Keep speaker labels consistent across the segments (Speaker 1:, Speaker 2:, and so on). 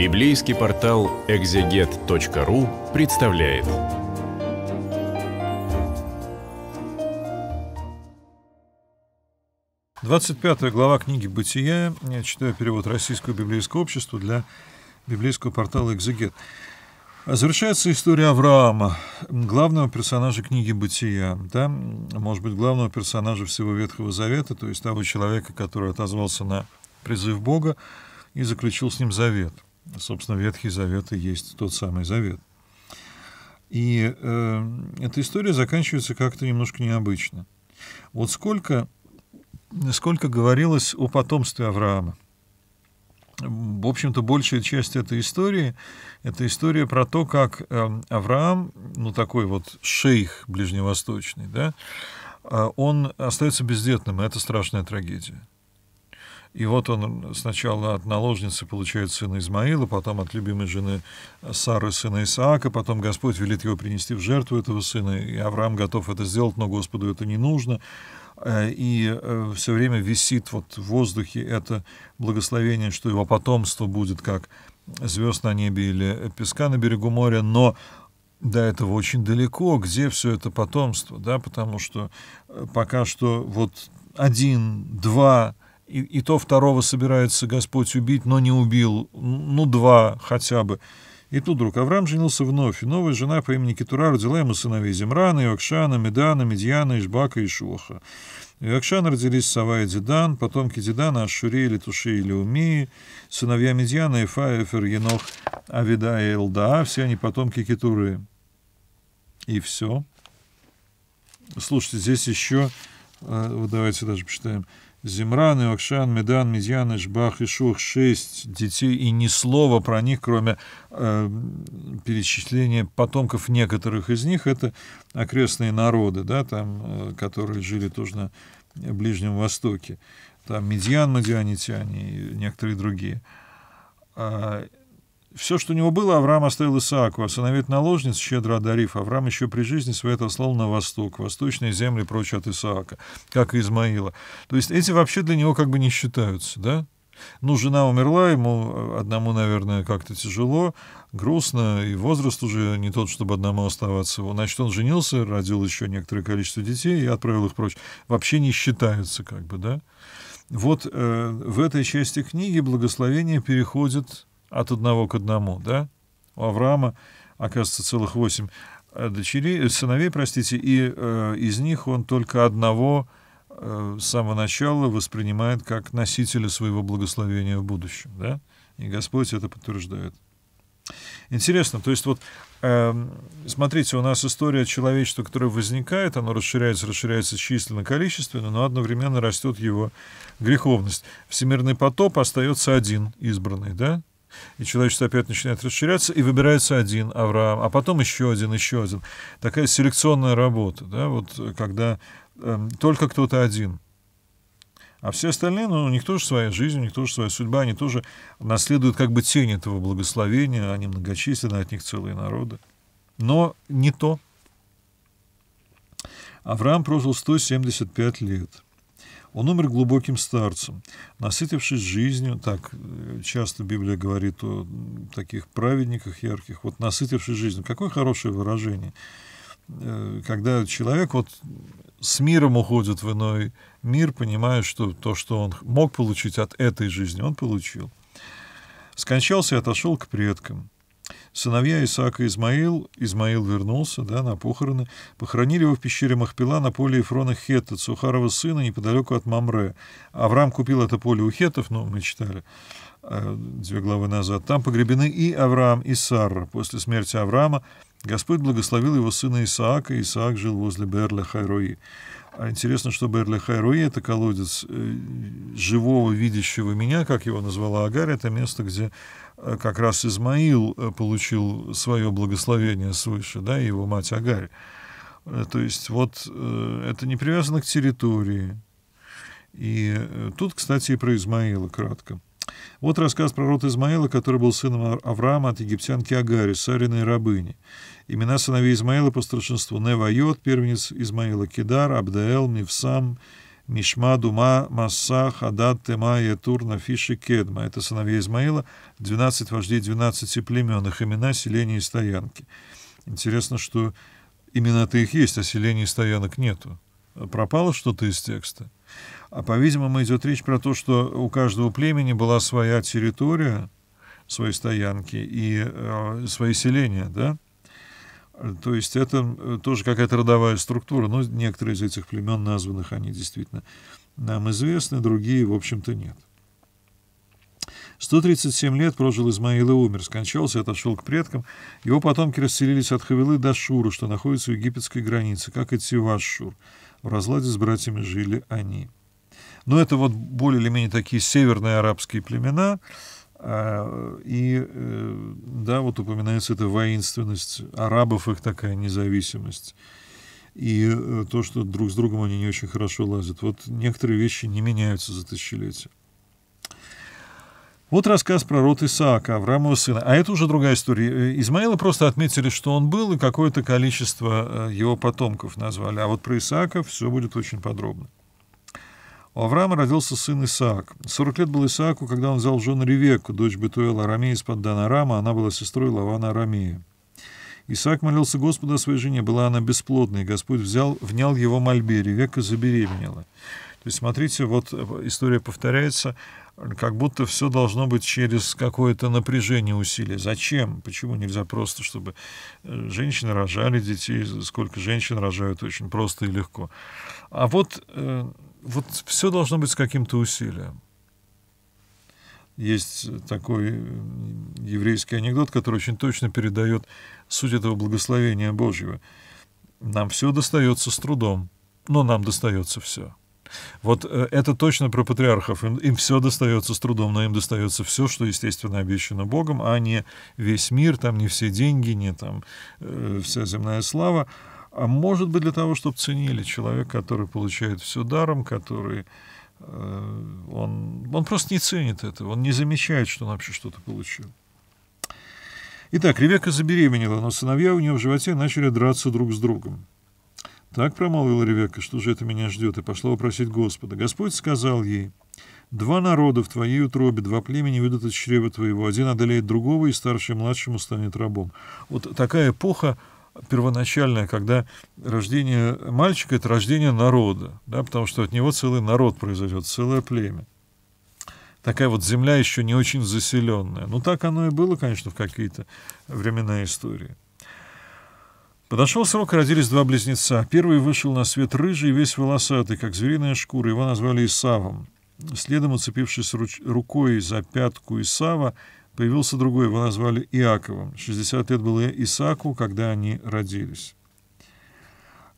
Speaker 1: Библейский портал экзегет.ру представляет. Двадцать пятая глава книги «Бытия». Я читаю перевод Российского библейского общества для библейского портала «Экзегет». Завершается история Авраама, главного персонажа книги «Бытия», да? может быть, главного персонажа всего Ветхого Завета, то есть того человека, который отозвался на призыв Бога и заключил с ним завет – Собственно, Ветхий Завет и есть тот самый Завет. И э, эта история заканчивается как-то немножко необычно. Вот сколько, сколько говорилось о потомстве Авраама. В общем-то, большая часть этой истории – это история про то, как э, Авраам, ну такой вот шейх ближневосточный, да, э, он остается бездетным, и это страшная трагедия. И вот он сначала от наложницы получает сына Измаила, потом от любимой жены Сары сына Исаака, потом Господь велит его принести в жертву этого сына, и Авраам готов это сделать, но Господу это не нужно э, и э, все время висит вот в воздухе это благословение, что его потомство будет как звезд на небе или песка на берегу моря, но до этого очень далеко, где все это потомство, да, потому что э, пока что вот один, два, и, и то второго собирается Господь убить, но не убил, ну, два хотя бы. И тут вдруг Авраам женился вновь, и новая жена по имени Китура родила ему сыновей Земрана, Иокшана, Медана, Медьяна, Ишбака и Шуаха. У Иокшана родились Сава и Дедан, потомки Дедана, Ашури, Летуши и Леумии, сыновья Медьяна, Эфа, Эфер, Енох, Авида и Элдаа, все они потомки Китуры. И все. Слушайте, здесь еще, э, вот давайте даже почитаем, Земран, Иокшан, Медан, Медьян, Ишбах, Ишух, шесть детей, и ни слова про них, кроме э, перечисления потомков некоторых из них, это окрестные народы, да, там, э, которые жили тоже на Ближнем Востоке, там Медьян, Мадианитяне и некоторые другие. А, все, что у него было, Авраам оставил Исааку. А сыновей наложниц, щедро одарив, Авраам еще при жизни своей отослал на восток, восточные земли прочь от Исаака, как и Измаила. То есть эти вообще для него как бы не считаются, да? Ну, жена умерла, ему э, одному, наверное, как-то тяжело, грустно, и возраст уже не тот, чтобы одному оставаться. Значит, он женился, родил еще некоторое количество детей и отправил их прочь. Вообще не считается, как бы, да? Вот э, в этой части книги благословение переходит от одного к одному, да? У Авраама, оказывается, целых восемь э, дочерей, э, сыновей, простите, и э, из них он только одного э, с самого начала воспринимает как носителя своего благословения в будущем, да? И Господь это подтверждает. Интересно, то есть вот, э, смотрите, у нас история человечества, которое возникает, оно расширяется, расширяется численно, количественно, но одновременно растет его греховность. Всемирный потоп остается один избранный, да? И человечество опять начинает расширяться, и выбирается один Авраам, а потом еще один, еще один. Такая селекционная работа, да, вот когда э, только кто-то один. А все остальные, ну, у них тоже своя жизнь, у них тоже своя судьба, они тоже наследуют как бы тень этого благословения, они многочисленны, от них целые народы. Но не то. Авраам прожил 175 лет – он умер глубоким старцем, насытившись жизнью, так э, часто Библия говорит о таких праведниках ярких, вот насытившись жизнью, какое хорошее выражение, э, когда человек вот с миром уходит в иной мир, понимая, что то, что он мог получить от этой жизни, он получил. Скончался и отошел к предкам. Сыновья Исаака и Измаил, Измаил вернулся да, на похороны, похоронили его в пещере Махпила на поле Ефрона Хетта, Цухарова сына, неподалеку от Мамре. Авраам купил это поле у Хетов, ну, мы читали э, две главы назад. Там погребены и Авраам, и Сарра. После смерти Авраама Господь благословил его сына Исаака, и Исаак жил возле Берля Хайрои. А интересно, что Берли Хайруи — это колодец э, живого видящего меня, как его назвала Агарь, это место, где э, как раз Измаил э, получил свое благословение свыше, да, его мать Агарь. То есть вот это не привязано к территории. И тут, кстати, и про Измаила кратко. Вот рассказ про род Измаила, который был сыном Авраама от египтянки Агари, Сариной рабыни. Имена сыновей Измаила по старшинству Невайот, первенец Измаила Кидар, Абдаэл, Мивсам, Мишма, Дума, Масса, Хадад, Тема, Ятур, Нафиши, Кедма. Это сыновья Измаила, 12 вождей 12 племен, их имена, селения и стоянки. Интересно, что имена-то их есть, а селений и стоянок нету пропало что-то из текста. А, по-видимому, идет речь про то, что у каждого племени была своя территория, свои стоянки и э, свои селения, да? То есть это э, тоже какая-то родовая структура, но ну, некоторые из этих племен названных, они действительно нам известны, другие, в общем-то, нет. 137 лет прожил Измаил и умер, скончался и отошел к предкам. Его потомки расселились от Хавилы до Шура, что находится у египетской границы. Как идти в Ашшур? Аш в разладе с братьями жили они. Но это вот более или менее такие северные арабские племена, а, и э, да, вот упоминается эта воинственность арабов, их такая независимость. И э, то, что друг с другом они не очень хорошо лазят. Вот некоторые вещи не меняются за тысячелетия. Вот рассказ про род Исаака, Авраамова сына. А это уже другая история. Э, Измаила просто отметили, что он был, и какое-то количество э, его потомков назвали. А вот про Исаака все будет очень подробно. У Авраама родился сын Исаак. 40 лет был Исааку, когда он взял жену Ревекку, дочь Бетуэла Арамея из-под Данарама. Она была сестрой Лавана Арамея. Исаак молился Господу о своей жене. Была она бесплодной, и Господь взял, внял его мольбе. Ревекка забеременела. То есть, смотрите, вот э, история повторяется, как будто все должно быть через какое-то напряжение усилий. Зачем? Почему нельзя просто, чтобы э, женщины рожали детей, сколько женщин рожают очень просто и легко. А вот, э, вот все должно быть с каким-то усилием есть такой еврейский анекдот, который очень точно передает суть этого благословения Божьего. Нам все достается с трудом, но нам достается все. Вот э, это точно про патриархов. Им, им все достается с трудом, но им достается все, что, естественно, обещано Богом, а не весь мир, там не все деньги, не там э, вся земная слава. А может быть, для того, чтобы ценили человек, который получает все даром, который э, он, он просто не ценит этого, он не замечает, что он вообще что-то получил. Итак, Ревека забеременела, но сыновья у нее в животе начали драться друг с другом. Так промолвила Ревекка, что же это меня ждет, и пошла вопросить Господа. Господь сказал ей, «Два народа в твоей утробе, два племени выйдут из чрева твоего, один одолеет другого, и старший младшему станет рабом». Вот такая эпоха первоначальная, когда рождение мальчика — это рождение народа, да, потому что от него целый народ произойдет, целое племя. Такая вот земля еще не очень заселенная. Ну, так оно и было, конечно, в какие-то времена истории. Подошел срок, родились два близнеца. Первый вышел на свет рыжий, весь волосатый, как звериная шкура. Его назвали Исавом. Следом, уцепившись руч- рукой за пятку Исава, появился другой, его назвали Иаковом. 60 лет было Исаку, когда они родились.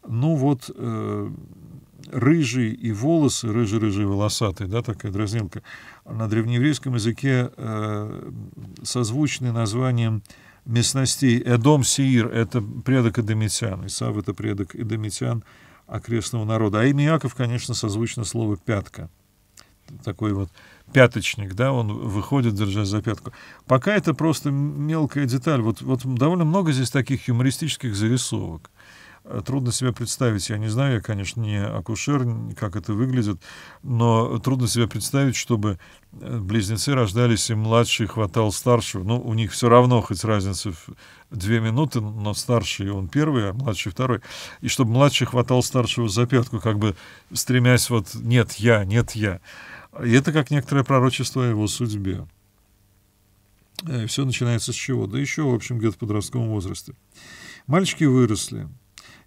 Speaker 1: Ну вот, э, рыжий и волосы, рыжий-рыжий волосатый, да, такая дразнилка, на древнееврейском языке э, созвучны названием местностей Эдом Сиир — это предок Эдомитян, Исав — это предок Эдомитян окрестного народа. А имя Яков, конечно, созвучно слово «пятка». Такой вот пяточник, да, он выходит, держась за пятку. Пока это просто мелкая деталь. Вот, вот довольно много здесь таких юмористических зарисовок трудно себе представить, я не знаю, я, конечно, не акушер, как это выглядит, но трудно себе представить, чтобы э, близнецы рождались, и младший хватал старшего. Ну, у них все равно, хоть разница в две минуты, но старший он первый, а младший второй. И чтобы младший хватал старшего за пятку, как бы стремясь вот «нет я, нет я». И это как некоторое пророчество о его судьбе. и э, Все начинается с чего? Да еще, в общем, где-то в подростковом возрасте. Мальчики выросли.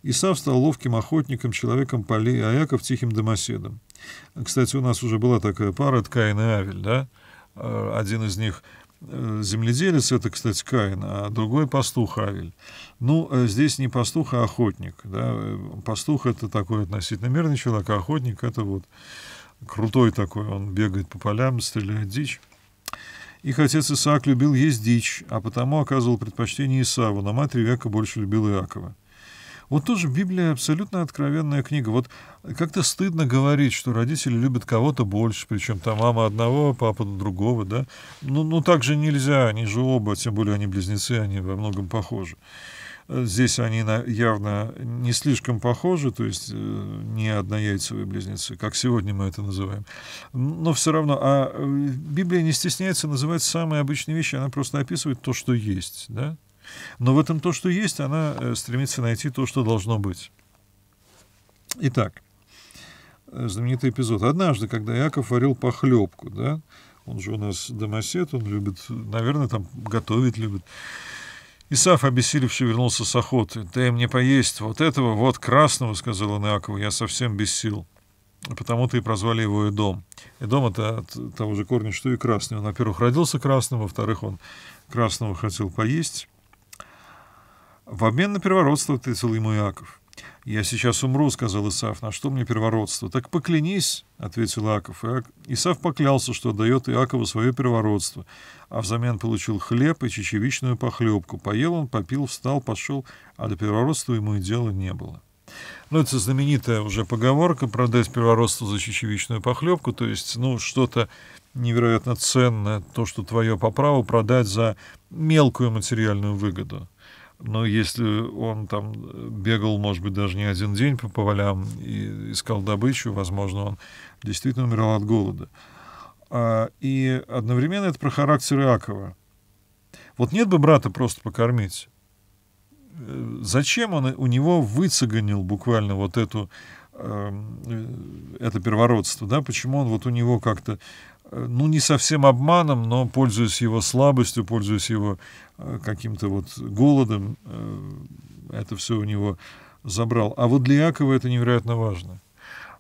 Speaker 1: Исав стал ловким охотником, человеком полей, а Яков — тихим домоседом. Кстати, у нас уже была такая пара, это Каин и Авель, да? Э, один из них э, земледелец, это, кстати, Каин, а другой пастух Авель. Ну, э, здесь не пастух, а охотник. Да? Пастух — это такой относительно мирный человек, а охотник — это вот крутой такой, он бегает по полям, стреляет дичь. Их отец Исаак любил есть дичь, а потому оказывал предпочтение Исаву, но мать Ревека больше любила Иакова. Вот тоже Библия абсолютно откровенная книга. Вот как-то стыдно говорить, что родители любят кого-то больше, причем там мама одного, папа другого, да. Ну, ну так же нельзя, они же оба, тем более они близнецы, они во многом похожи. Э, здесь они явно не слишком похожи, то есть э, не однояйцевые близнецы, как сегодня мы это называем. Но все равно, а э, Библия не стесняется называть самые обычные вещи, она просто описывает то, что есть, да? Но в этом то, что есть, она э, стремится найти то, что должно быть. Итак, э, знаменитый эпизод. Однажды, когда Яков варил похлебку, да, он же у нас домосед, он любит, наверное, там готовить любит. Исаф, обессилевший, вернулся с охоты. «Дай мне поесть вот этого, вот красного», — сказал он Иакову, — «я совсем без сил». Потому-то и прозвали его Эдом. Эдом — это от того же корня, что и красный. Он, во-первых, родился красным, во-вторых, он красного хотел поесть. В обмен на первородство ты цел ему Иаков. «Я сейчас умру», — сказал Исаф, — «на что мне первородство?» «Так поклянись», — ответил Иаков. Исаф поклялся, что отдает Иакову свое первородство, а взамен получил хлеб и чечевичную похлебку. Поел он, попил, встал, пошел, а до первородства ему и дела не было. Ну, это знаменитая уже поговорка «продать первородство за чечевичную похлебку», то есть, ну, что-то невероятно ценное, то, что твое по праву, продать за мелкую материальную выгоду. Но если он там бегал, может быть, даже не один день по полям и искал добычу, возможно, он действительно умирал от голода. А, и одновременно это про характер Иакова. Вот нет бы брата просто покормить. Э, зачем он у него выцеганил буквально вот эту эм, э, это первородство, да, почему он вот у него как-то Э, ну, не совсем обманом, но пользуясь его слабостью, пользуясь его э, каким-то вот голодом, э, это все у него забрал. А вот для Якова это невероятно важно.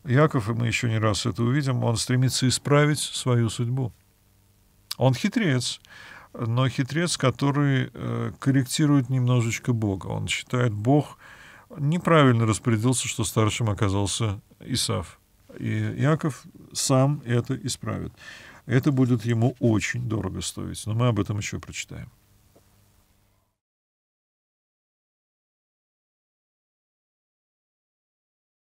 Speaker 1: Яков, и мы еще не раз это увидим, он стремится исправить свою судьбу. Он хитрец, но хитрец, который корректирует немножечко Бога. Он считает, Бог неправильно распорядился, что старшим оказался Исав. И Иаков сам это исправит. Это будет ему очень дорого стоить, но мы об этом еще прочитаем.